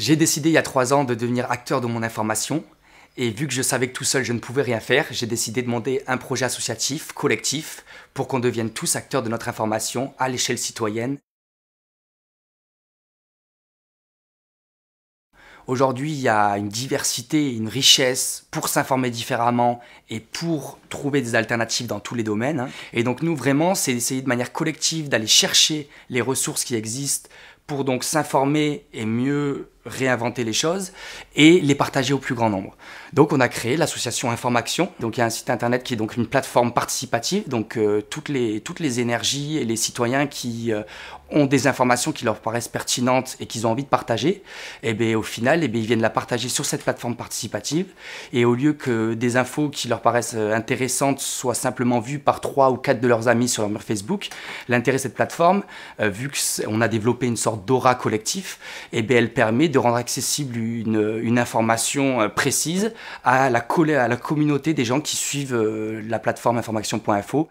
J'ai décidé il y a trois ans de devenir acteur de mon information. Et vu que je savais que tout seul je ne pouvais rien faire, j'ai décidé de monter un projet associatif, collectif, pour qu'on devienne tous acteurs de notre information à l'échelle citoyenne. Aujourd'hui, il y a une diversité, une richesse pour s'informer différemment et pour trouver des alternatives dans tous les domaines. Hein. Et donc nous, vraiment, c'est d'essayer de manière collective d'aller chercher les ressources qui existent pour donc s'informer et mieux réinventer les choses et les partager au plus grand nombre. Donc on a créé l'association Informaction. Donc il y a un site internet qui est donc une plateforme participative. Donc euh, toutes, les, toutes les énergies et les citoyens qui euh, ont des informations qui leur paraissent pertinentes et qu'ils ont envie de partager, et eh bien au final, et eh bien, ils viennent la partager sur cette plateforme participative. Et au lieu que des infos qui leur paraissent euh, intéressantes soient simplement vues par trois ou quatre de leurs amis sur leur Facebook, l'intérêt de cette plateforme, vu qu'on a développé une sorte d'aura collectif, et eh bien elle permet de rendre accessible une, information euh, précise à la, à la communauté des gens qui suivent euh, la plateforme information.info.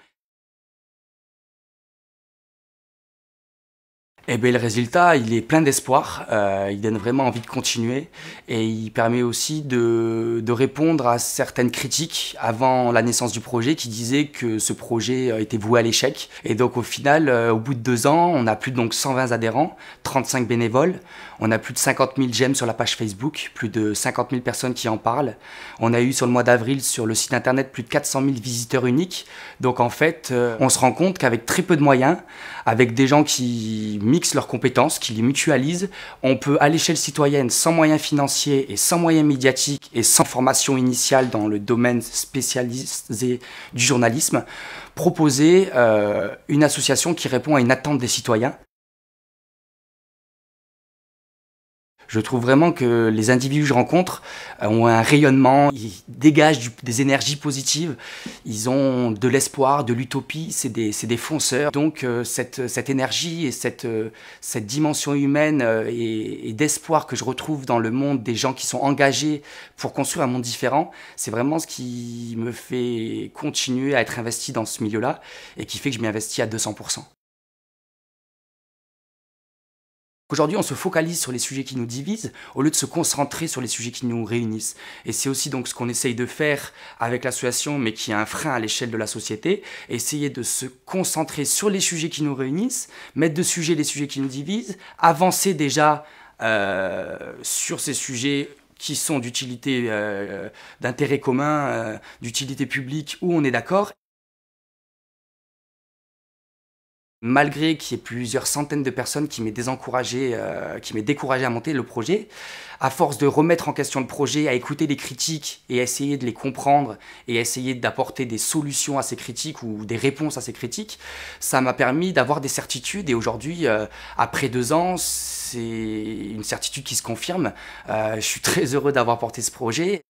Et eh bien, le résultat, il est plein d'espoir, euh, il donne vraiment envie de continuer et il permet aussi de, répondre à certaines critiques avant la naissance du projet qui disaient que ce projet euh, était voué à l'échec. Et donc au final, euh, au bout de deux ans, on a plus de donc 120 adhérents, 35 bénévoles, on a plus de 50 000 j'aime sur la page Facebook, plus de 50 000 personnes qui en parlent. On a eu sur le mois d'avril sur le site internet plus de 400 000 visiteurs uniques. Donc en fait, on se rend compte qu'avec très peu de moyens, avec des gens qui leurs compétences, qui les mutualisent. On peut, à l'échelle citoyenne, sans moyens financiers et sans moyens médiatiques et sans formation initiale dans le domaine spécialisé du journalisme, proposer euh, une association qui répond à une attente des citoyens Je trouve vraiment que les individus que je rencontre euh, ont un rayonnement, ils dégagent des énergies positives, ils ont de l'espoir, de l'utopie, c'est des, des, fonceurs. Donc euh, cette, cette, énergie et cette, euh, cette dimension humaine et, et d'espoir que je retrouve dans le monde des gens qui sont engagés pour construire un monde différent, c'est vraiment ce qui me fait continuer à être investi dans ce milieu-là et qui fait que je m'y investis à 200%. Aujourd'hui, on se focalise sur les sujets qui nous divisent au lieu de se concentrer sur les sujets qui nous réunissent. Et c'est aussi donc ce qu'on essaye de faire avec l'association, mais qui est un frein à l'échelle de la société, essayer de se concentrer sur les sujets qui nous réunissent, mettre de sujet les sujets qui nous divisent, avancer déjà euh, sur ces sujets qui sont d'utilité, euh, d'intérêt commun, euh, d'utilité publique, où on est d'accord, malgré qu'il y ait plusieurs centaines de personnes qui m'aient désencouragé, euh, qui découragé à monter le projet, à force de remettre en question le projet, à écouter les critiques et à essayer de les comprendre et à essayer d'apporter des solutions à ces critiques ou des réponses à ces critiques, ça m'a permis d'avoir des certitudes et aujourd'hui, euh, après deux ans, c'est une certitude qui se confirme. Euh, je suis très heureux d'avoir porté ce projet.